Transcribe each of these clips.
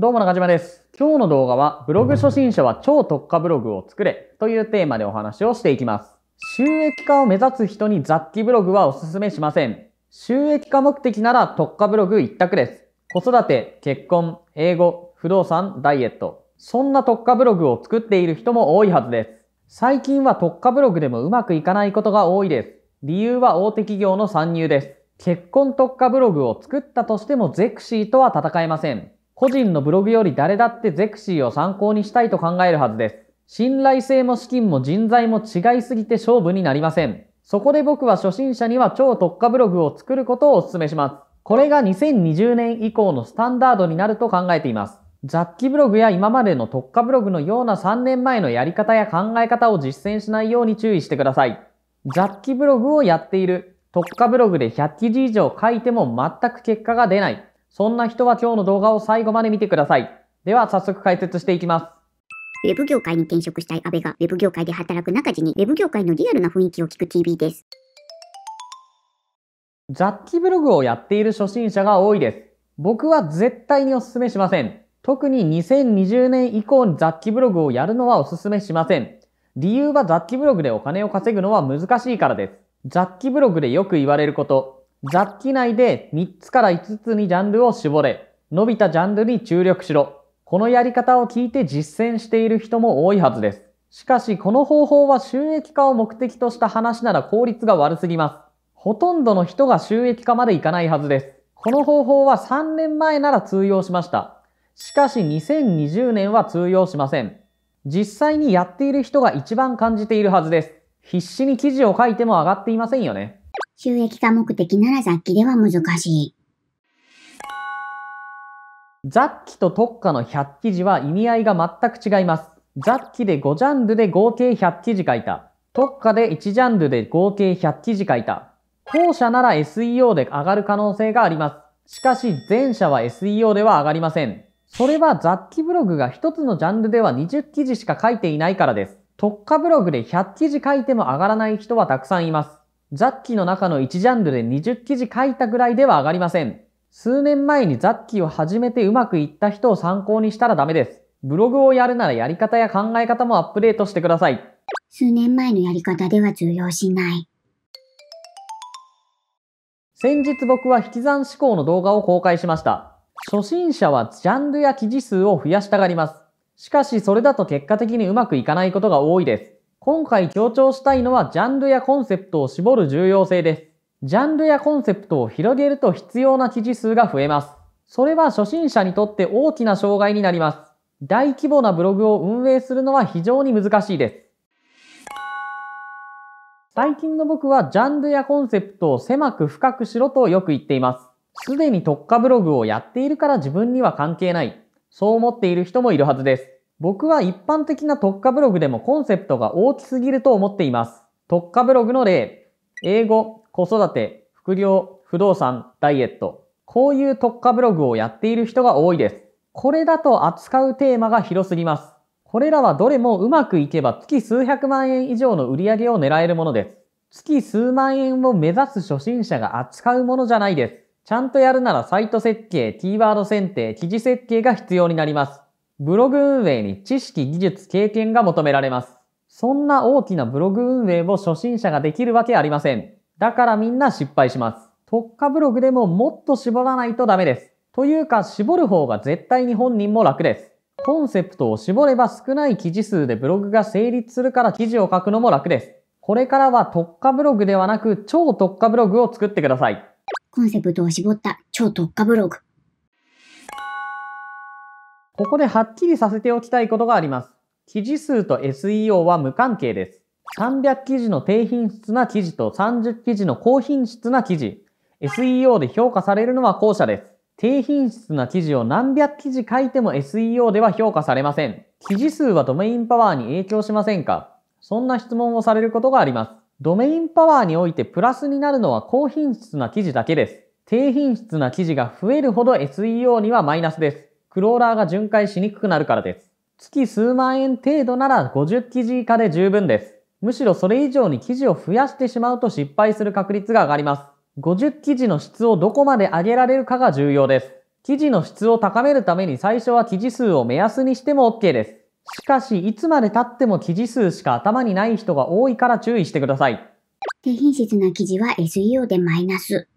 どうも中島です。今日の動画は、ブログ初心者は超特化ブログを作れというテーマでお話をしていきます。収益化を目指す人に雑記ブログはおすすめしません。収益化目的なら特化ブログ一択です。子育て、結婚、英語、不動産、ダイエット。そんな特化ブログを作っている人も多いはずです。最近は特化ブログでもうまくいかないことが多いです。理由は大手企業の参入です。結婚特化ブログを作ったとしてもゼクシーとは戦えません。個人のブログより誰だってゼクシーを参考にしたいと考えるはずです。信頼性も資金も人材も違いすぎて勝負になりません。そこで僕は初心者には超特化ブログを作ることをお勧めします。これが2020年以降のスタンダードになると考えています。雑記ブログや今までの特化ブログのような3年前のやり方や考え方を実践しないように注意してください。雑記ブログをやっている。特化ブログで100記事以上書いても全く結果が出ない。そんな人は今日の動画を最後まで見てください。では早速解説していきます。ウェブ業界に転職したい阿部が、ウェブ業界で働く中地に、ウェブ業界のリアルな雰囲気を聞く TV です。雑記ブログをやっている初心者が多いです。僕は絶対にお勧めしません。特に2020年以降に雑ャブログをやるのはお勧めしません。理由は雑記ブログでお金を稼ぐのは難しいからです。雑記ブログでよく言われること、雑記内で3つから5つにジャンルを絞れ、伸びたジャンルに注力しろ。このやり方を聞いて実践している人も多いはずです。しかし、この方法は収益化を目的とした話なら効率が悪すぎます。ほとんどの人が収益化までいかないはずです。この方法は3年前なら通用しました。しかし2020年は通用しません。実際にやっている人が一番感じているはずです。必死に記事を書いても上がっていませんよね。収益化目的なら雑記では難しい。雑記と特化の100記事は意味合いが全く違います。雑記で5ジャンルで合計100記事書いた。特化で1ジャンルで合計100記事書いた。後者なら SEO で上がる可能性があります。しかし前者は SEO では上がりません。それは雑記ブログが1つのジャンルでは20記事しか書いていないからです。特化ブログで100記事書いても上がらない人はたくさんいます。ザッキーの中の1ジャンルで20記事書いたぐらいでは上がりません。数年前にザッキーを始めてうまくいった人を参考にしたらダメです。ブログをやるならやり方や考え方もアップデートしてください。数年前のやり方では通用しない。先日僕は引き算思考の動画を公開しました。初心者はジャンルや記事数を増やしたがります。しかしそれだと結果的にうまくいかないことが多いです。今回強調したいのはジャンルやコンセプトを絞る重要性です。ジャンルやコンセプトを広げると必要な記事数が増えます。それは初心者にとって大きな障害になります。大規模なブログを運営するのは非常に難しいです。最近の僕はジャンルやコンセプトを狭く深くしろとよく言っています。すでに特化ブログをやっているから自分には関係ない。そう思っている人もいるはずです。僕は一般的な特化ブログでもコンセプトが大きすぎると思っています。特化ブログの例、英語、子育て、副業、不動産、ダイエット。こういう特化ブログをやっている人が多いです。これだと扱うテーマが広すぎます。これらはどれもうまくいけば月数百万円以上の売り上げを狙えるものです。月数万円を目指す初心者が扱うものじゃないです。ちゃんとやるならサイト設計、キーワード選定、記事設計が必要になります。ブログ運営に知識、技術、経験が求められます。そんな大きなブログ運営を初心者ができるわけありません。だからみんな失敗します。特化ブログでももっと絞らないとダメです。というか、絞る方が絶対に本人も楽です。コンセプトを絞れば少ない記事数でブログが成立するから記事を書くのも楽です。これからは特化ブログではなく超特化ブログを作ってください。コンセプトを絞った超特化ブログ。ここではっきりさせておきたいことがあります。記事数と SEO は無関係です。300記事の低品質な記事と30記事の高品質な記事。SEO で評価されるのは後者です。低品質な記事を何百記事書いても SEO では評価されません。記事数はドメインパワーに影響しませんかそんな質問をされることがあります。ドメインパワーにおいてプラスになるのは高品質な記事だけです。低品質な記事が増えるほど SEO にはマイナスです。クローラーが巡回しにくくなるからです。月数万円程度なら50記事以下で十分です。むしろそれ以上に記事を増やしてしまうと失敗する確率が上がります。50記事の質をどこまで上げられるかが重要です。記事の質を高めるために最初は記事数を目安にしても OK です。しかし、いつまで経っても記事数しか頭にない人が多いから注意してください。低品質な生地は SEO でマイナス。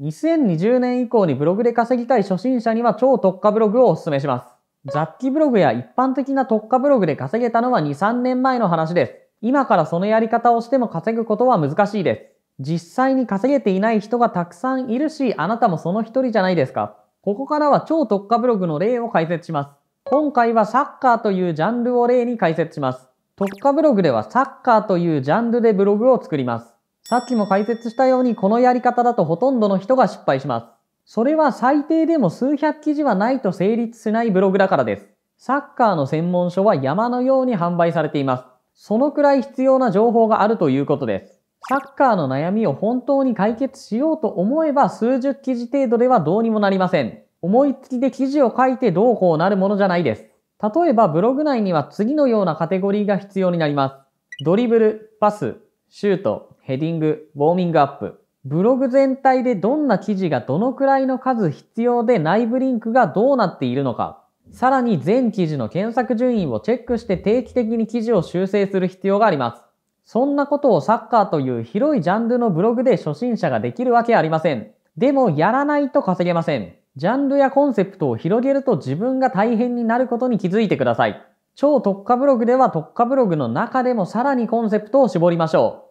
2020年以降にブログで稼ぎたい初心者には超特化ブログをお勧めします。雑記ブログや一般的な特化ブログで稼げたのは2、3年前の話です。今からそのやり方をしても稼ぐことは難しいです。実際に稼げていない人がたくさんいるし、あなたもその一人じゃないですか。ここからは超特化ブログの例を解説します。今回はサッカーというジャンルを例に解説します。特化ブログではサッカーというジャンルでブログを作ります。さっきも解説したように、このやり方だとほとんどの人が失敗します。それは最低でも数百記事はないと成立しないブログだからです。サッカーの専門書は山のように販売されています。そのくらい必要な情報があるということです。サッカーの悩みを本当に解決しようと思えば数十記事程度ではどうにもなりません。思いつきで記事を書いてどうこうなるものじゃないです。例えばブログ内には次のようなカテゴリーが必要になります。ドリブル、パス、シュート、ヘディング、ウォーミングアップ、ブログ全体でどんな記事がどのくらいの数必要で内部リンクがどうなっているのか、さらに全記事の検索順位をチェックして定期的に記事を修正する必要があります。そんなことをサッカーという広いジャンルのブログで初心者ができるわけありません。でもやらないと稼げません。ジャンルやコンセプトを広げると自分が大変になることに気づいてください。超特化ブログでは特化ブログの中でもさらにコンセプトを絞りましょう。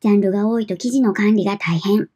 ジャンルが多いと記事の管理が大変。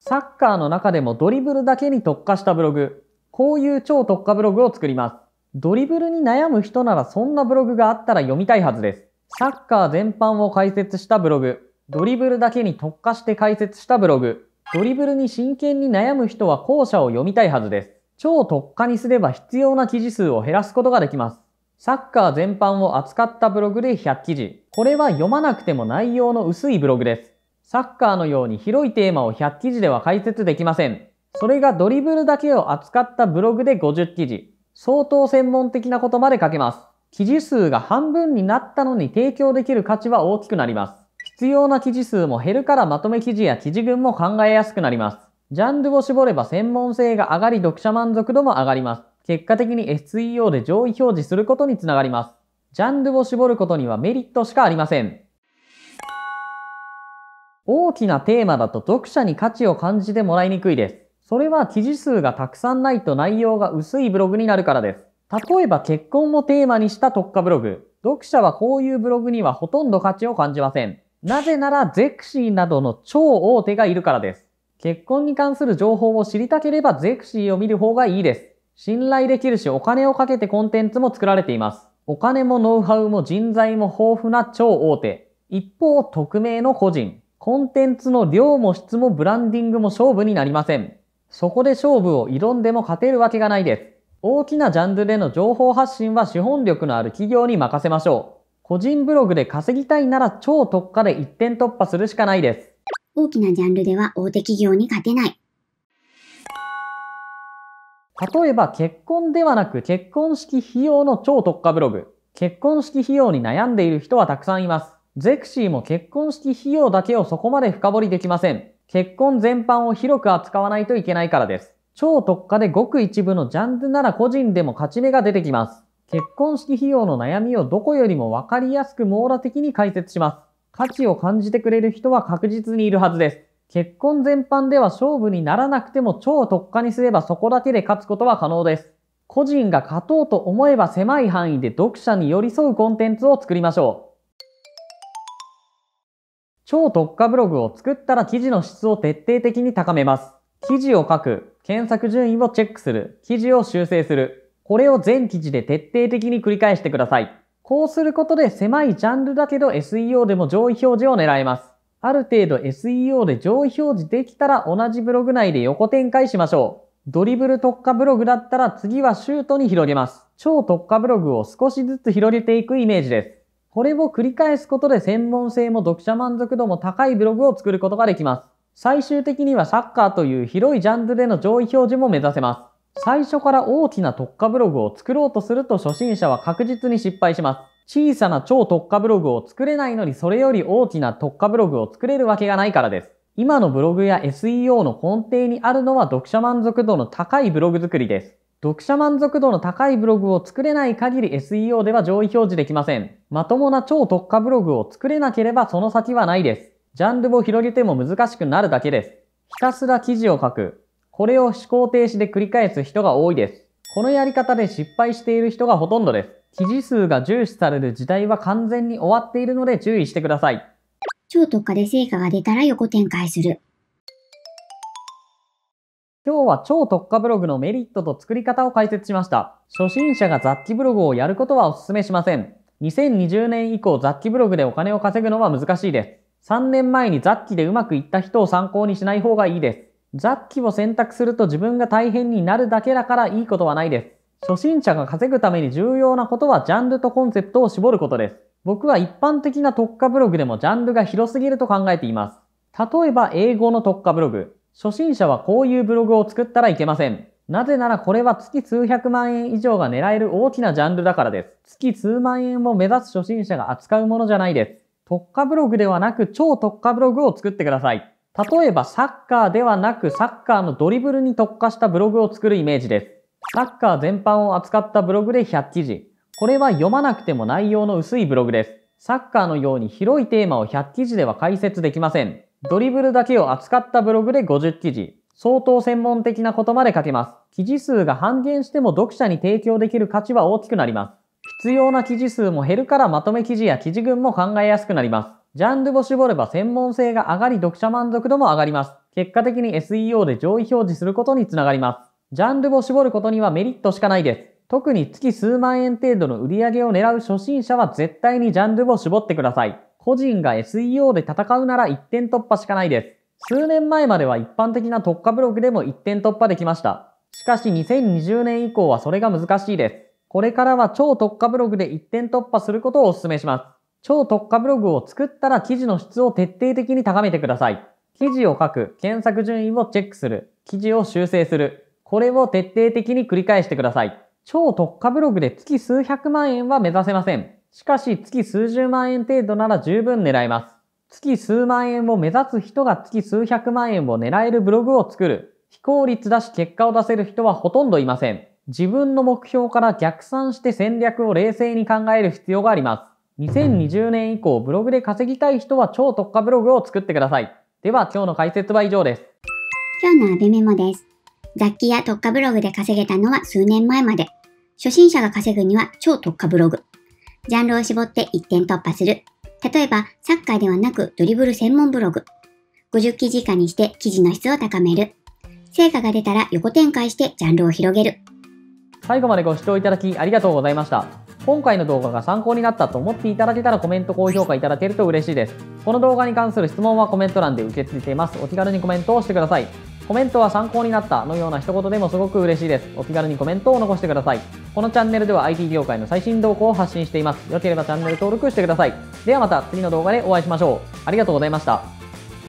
サッカーの中でもドリブルだけに特化したブログ。こういう超特化ブログを作ります。ドリブルに悩む人ならそんなブログがあったら読みたいはずです。サッカー全般を解説したブログ。ドリブルだけに特化して解説したブログ。ドリブルに真剣に悩む人は後者を読みたいはずです。超特化にすれば必要な記事数を減らすことができます。サッカー全般を扱ったブログで100記事。これは読まなくても内容の薄いブログです。サッカーのように広いテーマを100記事では解説できません。それがドリブルだけを扱ったブログで50記事。相当専門的なことまで書けます。記事数が半分になったのに提供できる価値は大きくなります。必要な記事数も減るからまとめ記事や記事群も考えやすくなります。ジャンルを絞れば専門性が上がり読者満足度も上がります。結果的に SEO で上位表示することにつながります。ジャンルを絞ることにはメリットしかありません。大きなテーマだと読者に価値を感じてもらいにくいです。それは記事数がたくさんないと内容が薄いブログになるからです。例えば結婚をテーマにした特化ブログ。読者はこういうブログにはほとんど価値を感じません。なぜならゼクシーなどの超大手がいるからです。結婚に関する情報を知りたければゼクシーを見る方がいいです。信頼できるし、お金をかけてコンテンツも作られています。お金もノウハウも人材も豊富な超大手。一方、匿名の個人。コンテンツの量も質もブランディングも勝負になりません。そこで勝負を挑んでも勝てるわけがないです。大きなジャンルでの情報発信は資本力のある企業に任せましょう。個人ブログで稼ぎたいなら超特化で一点突破するしかないです。大きなジャンルでは大手企業に勝てない。例えば結婚ではなく結婚式費用の超特化ブログ。結婚式費用に悩んでいる人はたくさんいます。ゼクシーも結婚式費用だけをそこまで深掘りできません。結婚全般を広く扱わないといけないからです。超特化でごく一部のジャンルなら個人でも勝ち目が出てきます。結婚式費用の悩みをどこよりもわかりやすく網羅的に解説します。価値を感じてくれる人は確実にいるはずです。結婚全般では勝負にならなくても超特化にすればそこだけで勝つことは可能です。個人が勝とうと思えば狭い範囲で読者に寄り添うコンテンツを作りましょう。超特化ブログを作ったら記事の質を徹底的に高めます。記事を書く、検索順位をチェックする、記事を修正する。これを全記事で徹底的に繰り返してください。こうすることで狭いジャンルだけど SEO でも上位表示を狙えます。ある程度 SEO で上位表示できたら同じブログ内で横展開しましょう。ドリブル特化ブログだったら次はシュートに広げます。超特化ブログを少しずつ広げていくイメージです。これを繰り返すことで専門性も読者満足度も高いブログを作ることができます。最終的にはサッカーという広いジャンルでの上位表示も目指せます。最初から大きな特化ブログを作ろうとすると初心者は確実に失敗します。小さな超特化ブログを作れないのにそれより大きな特化ブログを作れるわけがないからです。今のブログや SEO の根底にあるのは読者満足度の高いブログ作りです。読者満足度の高いブログを作れない限り SEO では上位表示できません。まともな超特化ブログを作れなければその先はないです。ジャンルを広げても難しくなるだけです。ひたすら記事を書く。これを思考停止で繰り返す人が多いです。このやり方で失敗している人がほとんどです。記事数が重視される時代は完全に終わっているので注意してください。超特化で成果が出たら横展開する。今日は超特化ブログのメリットと作り方を解説しました。初心者が雑記ブログをやることはお勧めしません。2020年以降雑記ブログでお金を稼ぐのは難しいです。3年前に雑記でうまくいった人を参考にしない方がいいです。雑記を選択すると自分が大変になるだけだからいいことはないです。初心者が稼ぐために重要なことはジャンルとコンセプトを絞ることです。僕は一般的な特化ブログでもジャンルが広すぎると考えています。例えば英語の特化ブログ。初心者はこういうブログを作ったらいけません。なぜならこれは月数百万円以上が狙える大きなジャンルだからです。月数万円を目指す初心者が扱うものじゃないです。特化ブログではなく超特化ブログを作ってください。例えばサッカーではなくサッカーのドリブルに特化したブログを作るイメージです。サッカー全般を扱ったブログで100記事。これは読まなくても内容の薄いブログです。サッカーのように広いテーマを100記事では解説できません。ドリブルだけを扱ったブログで50記事。相当専門的なことまで書けます。記事数が半減しても読者に提供できる価値は大きくなります。必要な記事数も減るからまとめ記事や記事群も考えやすくなります。ジャンルを絞れば専門性が上がり読者満足度も上がります。結果的に SEO で上位表示することにつながります。ジャンルを絞ることにはメリットしかないです。特に月数万円程度の売り上げを狙う初心者は絶対にジャンルを絞ってください。個人が SEO で戦うなら1点突破しかないです。数年前までは一般的な特化ブログでも1点突破できました。しかし2020年以降はそれが難しいです。これからは超特化ブログで1点突破することをお勧めします。超特化ブログを作ったら記事の質を徹底的に高めてください。記事を書く、検索順位をチェックする、記事を修正する、これを徹底的に繰り返してください。超特化ブログで月数百万円は目指せません。しかし月数十万円程度なら十分狙えます。月数万円を目指す人が月数百万円を狙えるブログを作る。非効率だし結果を出せる人はほとんどいません。自分の目標から逆算して戦略を冷静に考える必要があります。2020年以降ブログで稼ぎたい人は超特化ブログを作ってください。では今日の解説は以上です。今日のアベメモです。雑記や特化ブログで稼げたのは数年前まで。初心者が稼ぐには超特化ブログ。ジャンルを絞って一点突破する。例えば、サッカーではなくドリブル専門ブログ。50記事以下にして記事の質を高める。成果が出たら横展開してジャンルを広げる。最後までご視聴いただきありがとうございました。今回の動画が参考になったと思っていただけたらコメント、高評価いただけると嬉しいです。この動画に関する質問はコメント欄で受け付けています。お気軽にコメントをしてください。コメントは参考になったのような一言でもすごく嬉しいです。お気軽にコメントを残してください。このチャンネルでは IT 業界の最新動向を発信しています。よければチャンネル登録してください。ではまた次の動画でお会いしましょう。ありがとうございました。